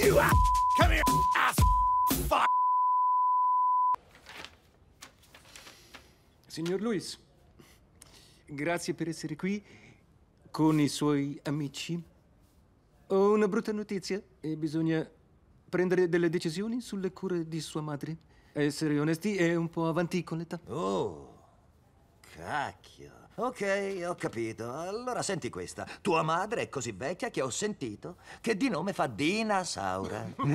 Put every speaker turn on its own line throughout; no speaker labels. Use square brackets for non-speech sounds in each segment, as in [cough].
You ass! Come here, ass! Fuck! Signor Luis, grazie per essere qui con i suoi amici. Ho una brutta notizia e bisogna prendere delle decisioni sulle cure di sua madre. Essere onesti è un po' avanti con l'età. Oh! Cacchio.
Ok, ho capito. Allora senti questa. Tua madre è così vecchia che ho sentito che di nome fa Dinasaura. [laughs]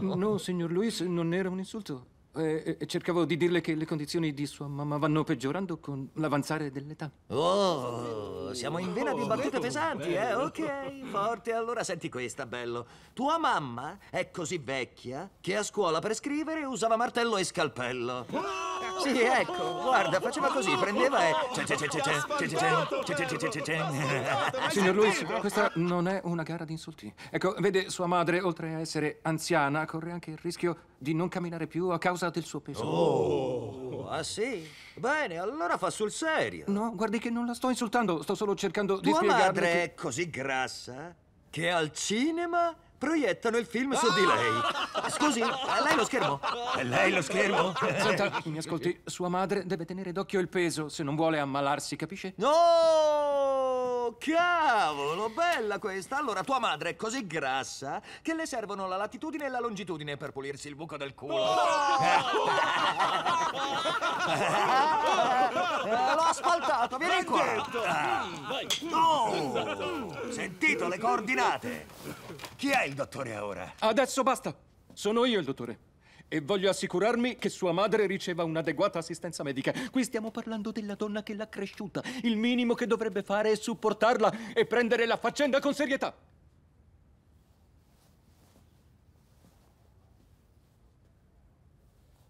no, signor Luis, non era un insulto. E, eh, e eh, eh, cercavo di dirle che le condizioni di sua mamma vanno peggiorando con l'avanzare dell'età. Oh, siamo in vena di battute pesanti, eh? Ok,
forte. Allora senti questa, bello. Tua mamma è così vecchia che a scuola per scrivere usava martello e scalpello. Ah! Sì, ecco, guarda, faceva così, prendeva e...
Signor Luis, questa non è una gara di insulti. Ecco, vede, sua madre, oltre a essere anziana, corre anche il rischio di non camminare più a causa del suo peso. Oh, ah sì? Bene, allora fa sul serio. No, guardi che non la sto
insultando, sto solo cercando di spiegarle Tua madre che... è così grassa che al cinema
proiettano il film su di lei. Scusi, a ah! lei lo schermo? È lei lo schermo? Senta, mi ascolti, sua madre deve tenere d'occhio il peso se non vuole ammalarsi, capisce? No! Cavolo, bella questa! Allora, tua madre è così grassa
che le servono la latitudine e la longitudine per pulirsi il buco del culo. [laughs] L'ho asfaltato, vieni qua!
Vai!
Oh! Sentito le coordinate!
Chi è il dottore ora? Adesso basta! Sono io il dottore. E voglio assicurarmi che sua madre riceva un'adeguata assistenza medica. Qui stiamo parlando della donna che l'ha cresciuta. Il minimo che dovrebbe fare è supportarla e prendere la faccenda con serietà.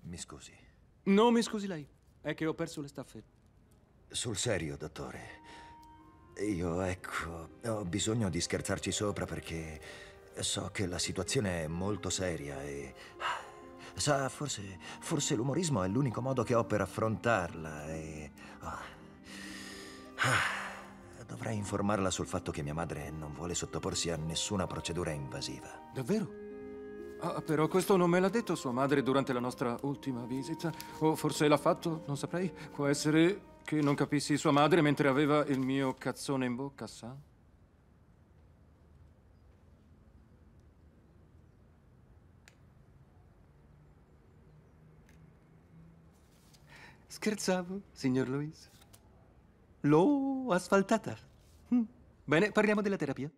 Mi scusi. No, mi scusi lei. È che ho perso le staffe. Sul serio, dottore.
Io, ecco, ho bisogno di scherzarci sopra perché... So che la situazione è molto seria e... Sa, forse, forse l'umorismo è l'unico modo che ho per affrontarla e... Ah, ah, dovrei informarla sul fatto che mia madre non vuole sottoporsi a nessuna procedura
invasiva. Davvero? Ah, però questo non me l'ha detto sua madre durante la nostra ultima visita. O forse l'ha fatto, non saprei. Può essere che non capissi sua madre mentre aveva il mio cazzone in bocca, sa? Scherzavo, signor Luis. L'ho asfaltata. Hm. Bene, parliamo della terapia.